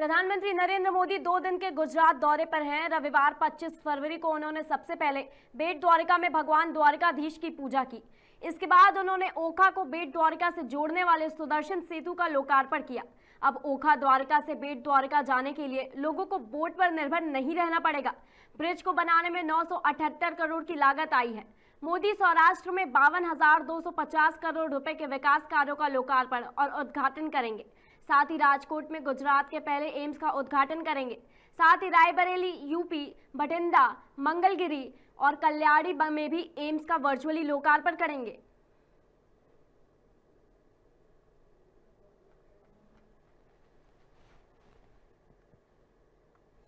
प्रधानमंत्री नरेंद्र मोदी दो दिन के गुजरात दौरे पर हैं रविवार 25 फरवरी को उन्होंने सबसे पहले बेट द्वारिका में भगवान द्वारिकाधीश की पूजा की इसके बाद उन्होंने ओखा को बेट द्वारिका से जोड़ने वाले सुदर्शन सेतु का लोकार्पण किया अब ओखा द्वारिका से बेट द्वारिका जाने के लिए लोगों को बोट पर निर्भर नहीं रहना पड़ेगा ब्रिज को बनाने में नौ करोड़ की लागत आई है मोदी सौराष्ट्र में बावन करोड़ रुपए के विकास कार्यों का लोकार्पण और उद्घाटन करेंगे साथ ही राजकोट में गुजरात के पहले एम्स का उद्घाटन करेंगे साथ ही रायबरेली यूपी भटिंडा मंगलगिरी और कल्याणी में भी एम्स का वर्चुअली लोकार्पण करेंगे